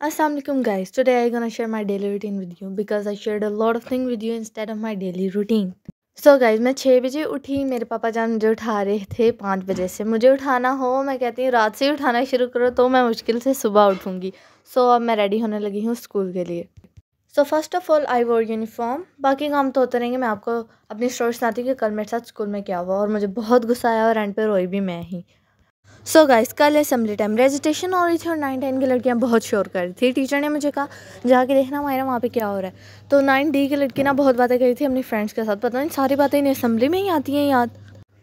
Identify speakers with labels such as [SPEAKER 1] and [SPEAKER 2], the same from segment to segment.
[SPEAKER 1] alaikum guys, today I'm gonna share my daily routine with you because I shared a lot of things with you instead of my daily routine. So so guys मैं छः बजे उठी मेरे पापा जान मुझे उठा रहे थे पाँच बजे से मुझे उठाना हो मैं कहती हूँ रात से ही उठाना शुरू करो तो मैं मुश्किल से सुबह उठूँगी सो so, अब मैं रेडी होने लगी हूँ स्कूल के लिए so first of all I wore uniform बाकी काम तो होते रहेंगे मैं आपको अपनी स्टोरी सुनाती हूँ कि कल मेरे साथ स्कूल में क्या हुआ और मुझे बहुत गुस्सा आया और एंड पर रोई भी मैं ही सो गाइस कल असम्बली टाइम रेजिटेशन हो रही थी और नाइन टेन की लड़कियाँ बहुत शोर कर रही थी टीचर ने मुझे कहा जाके देखना मायरा वहाँ पे क्या हो रहा है तो नाइन डी की लड़की ना बहुत बातें करी थी अपनी फ्रेंड्स के साथ पता नहीं सारी बातें इन्हें असम्बली में ही आती हैं याद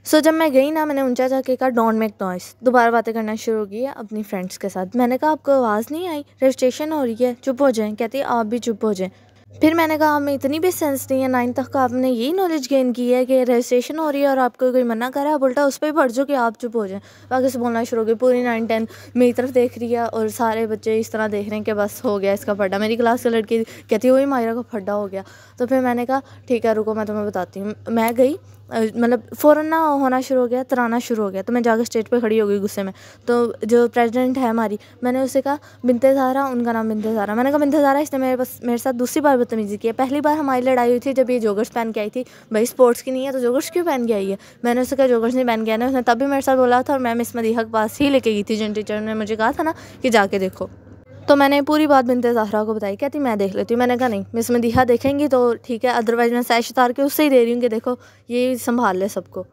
[SPEAKER 1] सो so, जब मैं गई ना मैंने ऊंचा जाके कहा डोंट मेक नॉइस दोबारा बातें करना शुरू की अपनी फ्रेंड्स के साथ मैंने कहा आपको आवाज़ नहीं आई रजिस्ट्रेशन हो रही है चुप हो जाएं कहती आप भी चुप हो जाएँ फिर मैंने कहा हमें इतनी भी सेंस नहीं है नाइन्थ तक का आपने यही नॉलेज गेन की है कि रजिस्ट्रेशन हो रही है और आपको कोई मना कर रहा है आप उल्टा उस पर ही पढ़ जो कि आप चुप हो जाएं बाकी से बोलना शुरू हो गया पूरी नाइन टेन मेरी तरफ देख रही है और सारे बच्चे इस तरह देख रहे हैं कि बस हो गया इसका फड्डा मेरी क्लास की लड़की कहती वही मायरा का फड्डा हो गया तो फिर मैंने कहा ठीक है रुको मैं तुम्हें बताती हूँ मैं गई मतलब फ़ौरन ना होना शुरू हो गया तराना शुरू हो गया तो मैं जाकर स्टेज पे खड़ी हो गई गुस्से में तो जो प्रेसिडेंट है हमारी मैंने उसे कहा बिनते ज़ाहरा उनका नाम बिनते ज़ाहरा मैंने कहा बिनते ज़ाहरा इसने मेरे पास मेरे साथ दूसरी बार बदतमीज़ी की है पहली बार हमारी लड़ाई हुई थी जब ये जोगर्स पहन के आई थी भाई स्पोर्ट्स की नहीं है तो जोगर्स क्यों पहन के आई है मैंने उससे कहा जोगर्स नहीं पहन के आना उसने तब भी मेरे साथ बोला था और मैम इस मदीहा पास ही लेके गई थी जिन टीचर ने मुझे कहा था ना कि जाके देखो तो मैंने पूरी बात बिनते जहरा को बताई कहती मैं देख लेती हूँ मैंने कहा नहीं मिस मदीहा देखेंगी तो ठीक है अदरवाइज़ मैं सैश उतार के उससे ही दे रही हूँ कि देखो ये संभाल ले सबको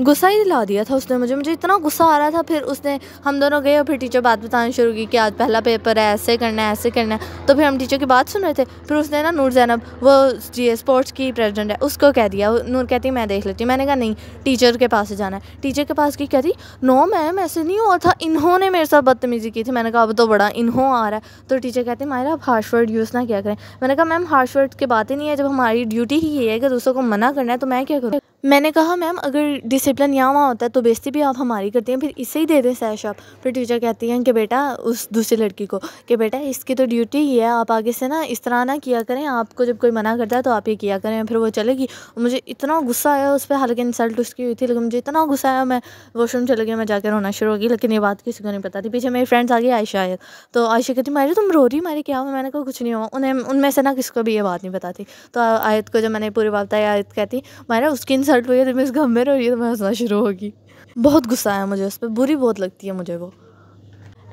[SPEAKER 1] गुस्सा ही दिला दिया था उसने मुझे मुझे इतना गुस्सा आ रहा था फिर उसने हम दोनों गए और फिर टीचर बात बताना शुरू की कि आज पहला पेपर है ऐसे करना है ऐसे करना है तो फिर हम टीचर की बात सुन रहे थे फिर उसने ना नूर जैनब वो जी स्पोर्ट्स की प्रेजिडेंट है उसको कह दिया नूर कहती मैं देख लेती मैंने कहा नहीं टीचर के पास जाना है टीचर के पास की कहती नो मैम ऐसे नहीं हुआ था इन्होंने मेरे साथ बदतमीज़ी की थी मैंने कहा अब तो बड़ा इन्हों आ रहा है तो टीचर कहती मायरा आप हार्श वर्ड यूज़ ना क्या करें मैंने कहा मैम हार्श वर्ड की बात ही नहीं है जब हमारी ड्यूटी ही ये है कि दूसरों को मना करना है तो मैं क्या करूँ मैंने कहा मैम अगर डिसिप्लिन यहाँ वहाँ होता है तो बेजती भी आप हमारी करती हैं फिर इसे ही दे दें सैश आप फिर टीचर कहती हैं कि बेटा उस दूसरी लड़की को कि बेटा इसकी तो ड्यूटी ही है आप आगे से ना इस तरह ना किया करें आपको जब कोई मना करता है तो आप ये किया करें फिर वो चलेगी मुझे इतना गुस्सा आया उस पर हालांकि इंसल्ट उसकी हुई थी लेकिन मुझे इतना गुस्सा आया मैं वॉशरूम चले गई मैं जाकर रोना शुरू हो गई लेकिन ये बात किसी को नहीं पता थी पीछे मेरी फ्रेंड्स आ गई आयशा आया तो आयशा कहती मारे तुम रो रही मारे क्या हुआ मैंने कहा कुछ नहीं हुआ उन्हें उनमें से ना किसी को भी ये बात नहीं पता थी तो आयत को जब मैंने पूरी बात आई आयत कहती मारे उसकी बस हट है तो मैं इस घर में रही तो मैं हंसना शुरू होगी बहुत गुस्सा आया मुझे उस पर बुरी बहुत लगती है मुझे वो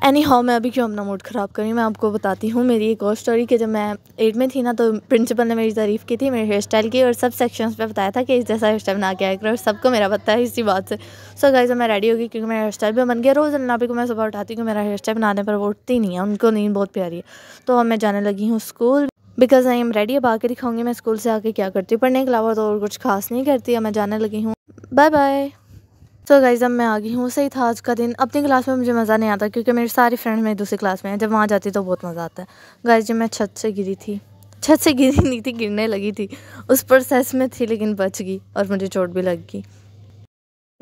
[SPEAKER 1] एनी हाउ मैं अभी क्यों अपना मूड ख़राब करी मैं आपको बताती हूँ मेरी एक और स्टोरी कि जब मैं एट में थी ना तो प्रिंसिपल ने मेरी तारीफ़ की थी मेरे हेयर स्टाइल की और सब सेक्शंस पे बताया था कि इस जैसा हेयर स्टाइल बना के आया करो और सबको मेरा पता है इसी बात से सो so, गाइज मैं रेडी होगी क्योंकि मेरा हेयर स्टाइल भी बन गया रोज़ अल्लाह को मैं सुबह उठाती हूँ मेरा हेयर स्टाइल बनाने पर वो उठती नहीं है उनको नींद बहुत प्यारी है तो मैं जाने लगी हूँ school because I am ready अब आके दिखाऊंगी मैं स्कूल से आके क्या करती हूँ पढ़ने के अलावा तो और कुछ खास नहीं करती है मैं जाने लगी हूँ बाय बाय तो गाइज अब मैं आ गई हूँ सही था आज का दिन अपनी क्लास में मुझे मज़ा नहीं आता क्योंकि मेरे सारे फ्रेंड मेरी दूसरी क्लास में हैं जब वहाँ जाती तो बहुत मज़ा आता है गाइज जब मैं छत से गिरी थी छत से गिरी नहीं थी गिरने लगी थी उस प्रोसेस में थी लेकिन बच गई और मुझे चोट भी लग गई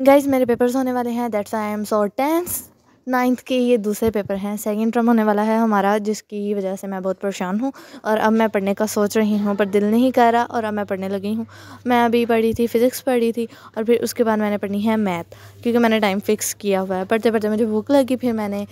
[SPEAKER 1] गाइज मेरे पेपर्स होने वाले हैं that's I am so tense ninth के ये दूसरे पेपर हैं सेकेंड टर्म होने वाला है हमारा जिसकी वजह से मैं बहुत परेशान हूँ और अब मैं पढ़ने का सोच रही हूँ पर दिल नहीं कर रहा और अब मैं पढ़ने लगी हूँ मैं अभी पढ़ी थी फ़िज़िक्स पढ़ी थी और फिर उसके बाद मैंने पढ़ी है मैथ क्योंकि मैंने टाइम फिक्स किया हुआ है पढ़ते पढ़ते मुझे भूख लगी फिर मैंने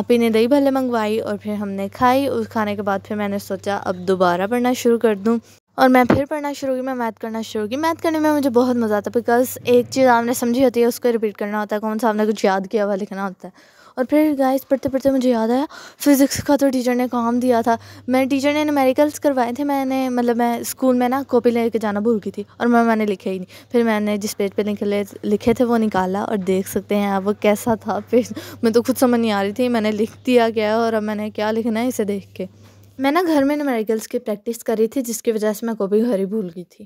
[SPEAKER 1] आप ही ने दही भले मंगवाई और फिर हमने खाई उस खाने के बाद फिर मैंने सोचा अब दोबारा पढ़ना शुरू कर दूँ और मैं फिर पढ़ना शुरू की मैं मैथ करना शुरू की मैथ करने में मुझे बहुत मज़ा आता बिकॉज एक चीज़ आपने समझी होती है उसको रिपीट करना होता है कौन सा आपने कुछ याद किया हुआ लिखना होता है और फिर गाइस पढ़ते पढ़ते मुझे याद आया फिज़िक्स का तो टीचर ने काम दिया था मैं टीचर ने नमेरिकल्स करवाए थे मैंने मतलब मैं स्कूल में ना कॉपी लेके जाना भूल गई थी और मैं मैंने लिखे ही नहीं फिर मैंने जिस पेज पर लिखे लिखे थे वो निकाला और देख सकते हैं अब वो कैसा था पेज मैं तो खुद समझ नहीं आ रही थी मैंने लिख दिया गया और अब मैंने क्या लिखना है इसे देख के मैं ना घर में न्यूमेरिकल्स की प्रैक्टिस करी थी जिसकी वजह से मैं गोभी घर ही भूल गई थी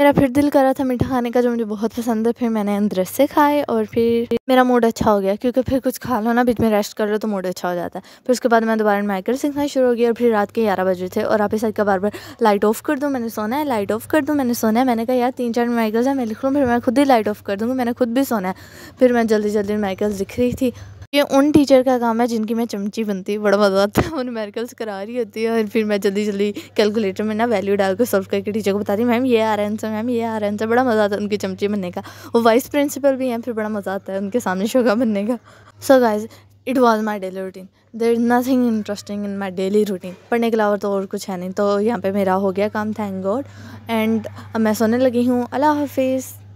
[SPEAKER 1] मेरा फिर दिल करा था मीठा खाने का जो मुझे बहुत पसंद है फिर मैंने अंदर से खाए और फिर मेरा मूड अच्छा हो गया क्योंकि फिर कुछ खा लो ना बीच में रेस्ट कर लो तो मूड अच्छा हो जाता है फिर उसके बाद मैं दोबारा माइकल सीखना शुरू हो गया और फिर रात के ग्यारह बजे थे और आप इस का बार बार लाइट ऑफ कर दूँ मैंने सोना है लाइट ऑफ कर दूँ मैंने सोना है मैंने कहा यार तीन चार माइकल्स हैं मैं लिख लूँ फिर मैं खुद ही लाइट ऑफ कर दूँगी मैंने खुद भी सोना है फिर मैं जल्दी जल्दी माइकल्स लिख रही थी ये उन टीचर का काम है जिनकी मैं चमची बनती हूँ बड़ा मज़ा आता है वो न्यूमेरिकल्स करा रही होती है और फिर मैं जल्दी जल्दी कैलकुलेटर में ना वैल्यू डाल कर सॉल्व करके टीचर को बताती मैम ये आ रहा है आंसर मैम ये आ रहा है आंसर बड़ा मज़ा आता है उनकी चमची बनने का वो वाइस प्रिंसिपल भी हैं फिर बड़ा मज़ा आता है उनके सामने शोगा बनने का so guys it was my daily routine there is nothing interesting in my daily routine पढ़ने के अलावा तो और कुछ है नहीं तो यहाँ पे मेरा हो गया काम थैंक गॉड एंड मैं सोने लगी हूँ अल्लाह हाफिज़